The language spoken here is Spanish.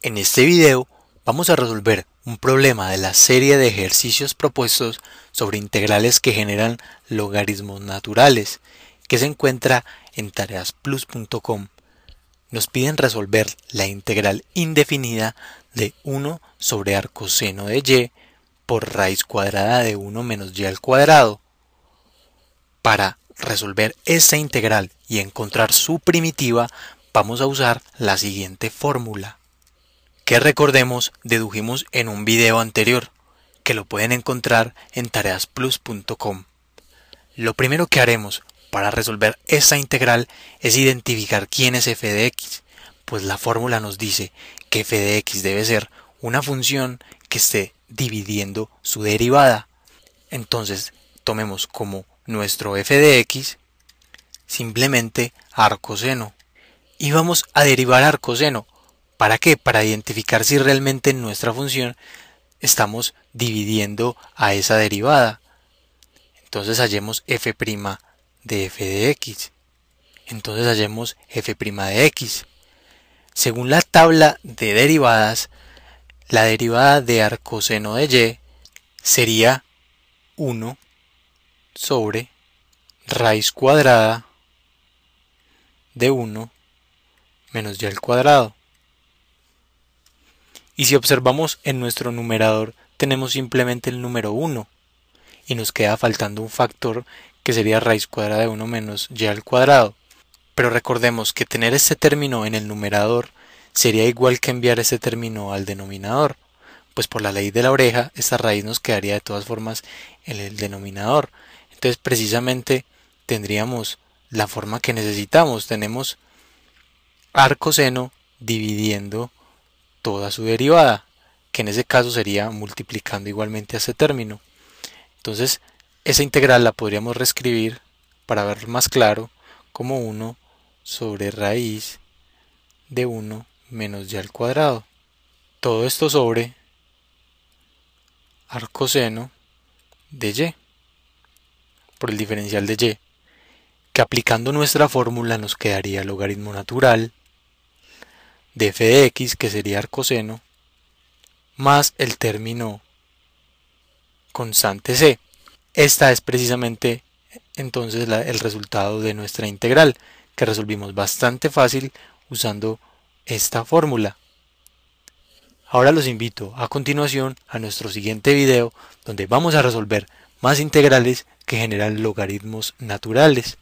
En este video vamos a resolver un problema de la serie de ejercicios propuestos sobre integrales que generan logaritmos naturales que se encuentra en tareasplus.com. Nos piden resolver la integral indefinida de 1 sobre arcoseno de y por raíz cuadrada de 1 menos y al cuadrado. Para resolver esa integral y encontrar su primitiva vamos a usar la siguiente fórmula que recordemos dedujimos en un video anterior, que lo pueden encontrar en tareasplus.com. Lo primero que haremos para resolver esta integral es identificar quién es f de x, pues la fórmula nos dice que f de x debe ser una función que esté dividiendo su derivada. Entonces, tomemos como nuestro f de x simplemente arcoseno. Y vamos a derivar arcoseno, ¿Para qué? Para identificar si realmente en nuestra función estamos dividiendo a esa derivada. Entonces hallemos f' de f de x. Entonces hallemos f' de x. Según la tabla de derivadas, la derivada de arcoseno de y sería 1 sobre raíz cuadrada de 1 menos y al cuadrado. Y si observamos en nuestro numerador tenemos simplemente el número 1 y nos queda faltando un factor que sería raíz cuadrada de 1 menos y al cuadrado. Pero recordemos que tener este término en el numerador sería igual que enviar ese término al denominador, pues por la ley de la oreja esta raíz nos quedaría de todas formas en el denominador. Entonces precisamente tendríamos la forma que necesitamos. Tenemos arcoseno dividiendo toda su derivada, que en ese caso sería multiplicando igualmente a ese término. Entonces, esa integral la podríamos reescribir para ver más claro como 1 sobre raíz de 1 menos y al cuadrado. Todo esto sobre arcoseno de y por el diferencial de y que aplicando nuestra fórmula nos quedaría logaritmo natural de f de x, que sería arcoseno, más el término constante c. Esta es precisamente entonces el resultado de nuestra integral, que resolvimos bastante fácil usando esta fórmula. Ahora los invito a continuación a nuestro siguiente video donde vamos a resolver más integrales que generan logaritmos naturales.